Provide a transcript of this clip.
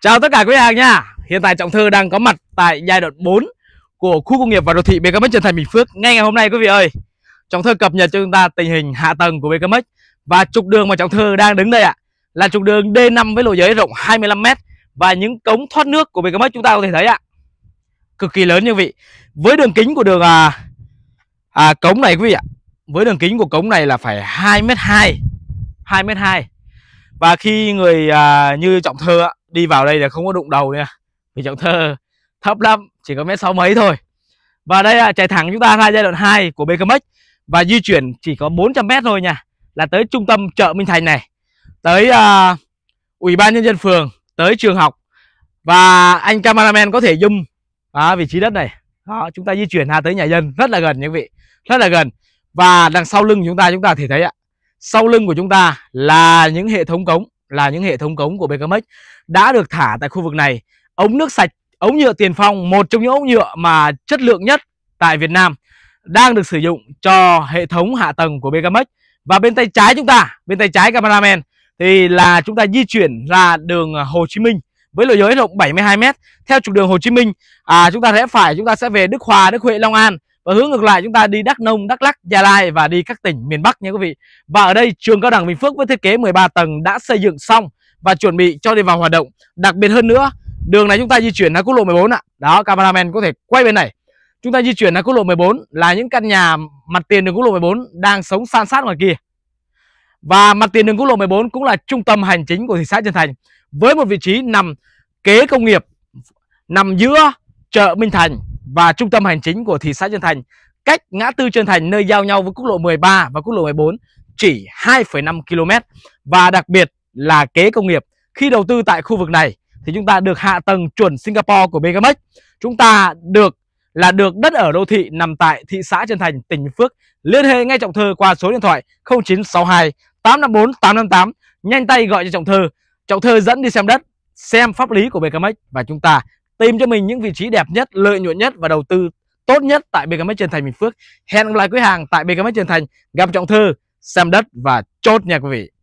Chào tất cả quý hàng nha Hiện tại Trọng Thư đang có mặt tại giai đoạn 4 Của khu công nghiệp và đô thị BKMX Trần Thành Bình Phước Ngay ngày hôm nay quý vị ơi Trọng Thư cập nhật cho chúng ta tình hình hạ tầng của BKMX Và trục đường mà Trọng Thư đang đứng đây ạ à, Là trục đường D5 với lộ giới rộng 25m Và những cống thoát nước của BKMX chúng ta có thể thấy ạ à, Cực kỳ lớn như vị Với đường kính của đường à, à, cống này quý vị ạ à, Với đường kính của cống này là phải 2m2 2m2 Và khi người à, như Trọng Thư ạ đi vào đây là không có đụng đầu nha vì trọng thơ thấp lắm chỉ có mét sáu mấy thôi và đây là chạy thẳng chúng ta ra giai đoạn 2 của BKMX và di chuyển chỉ có 400 mét thôi nha là tới trung tâm chợ Minh Thành này tới uh, ủy ban nhân dân phường tới trường học và anh cameraman có thể dung à, vị trí đất này đó, chúng ta di chuyển ra tới nhà dân rất là gần những vị rất là gần và đằng sau lưng chúng ta chúng ta thể thấy ạ sau lưng của chúng ta là những hệ thống cống là những hệ thống cống của Becamex đã được thả tại khu vực này. Ống nước sạch, ống nhựa tiền phong, một trong những ống nhựa mà chất lượng nhất tại Việt Nam đang được sử dụng cho hệ thống hạ tầng của Becamex. Và bên tay trái chúng ta, bên tay trái cameraman thì là chúng ta di chuyển ra đường Hồ Chí Minh với lộ giới rộng 72 m. Theo trục đường Hồ Chí Minh, à, chúng ta sẽ phải chúng ta sẽ về Đức Hòa, Đức Huệ, Long An và hướng ngược lại chúng ta đi Đắk Nông, Đắk Lắk, Gia Lai và đi các tỉnh miền Bắc nha quý vị. Và ở đây trường cao đẳng Bình Phước với thiết kế 13 tầng đã xây dựng xong và chuẩn bị cho đi vào hoạt động. Đặc biệt hơn nữa, đường này chúng ta di chuyển là quốc lộ 14 ạ. Đó, cameraman có thể quay bên này. Chúng ta di chuyển là quốc lộ 14 là những căn nhà mặt tiền đường quốc lộ 14 đang sống san sát ngoài kia. Và mặt tiền đường quốc lộ 14 cũng là trung tâm hành chính của thị xã Trân Thành với một vị trí nằm kế công nghiệp nằm giữa chợ Minh Thành và trung tâm hành chính của thị xã Trân Thành cách ngã tư Trân Thành nơi giao nhau với quốc lộ 13 và quốc lộ 14 chỉ 2,5 km và đặc biệt là kế công nghiệp khi đầu tư tại khu vực này thì chúng ta được hạ tầng chuẩn Singapore của Megamex chúng ta được là được đất ở đô thị nằm tại thị xã Trân Thành tỉnh Phước liên hệ ngay Trọng Thơ qua số điện thoại 0962 854 858 nhanh tay gọi cho Trọng Thơ Trọng Thơ dẫn đi xem đất xem pháp lý của Megamex và chúng ta tìm cho mình những vị trí đẹp nhất lợi nhuận nhất và đầu tư tốt nhất tại BKMX Trần Thành Bình Phước hẹn gặp lại quý hàng tại BKMX Trần Thành gặp Trọng Thư xem đất và chốt nha quý vị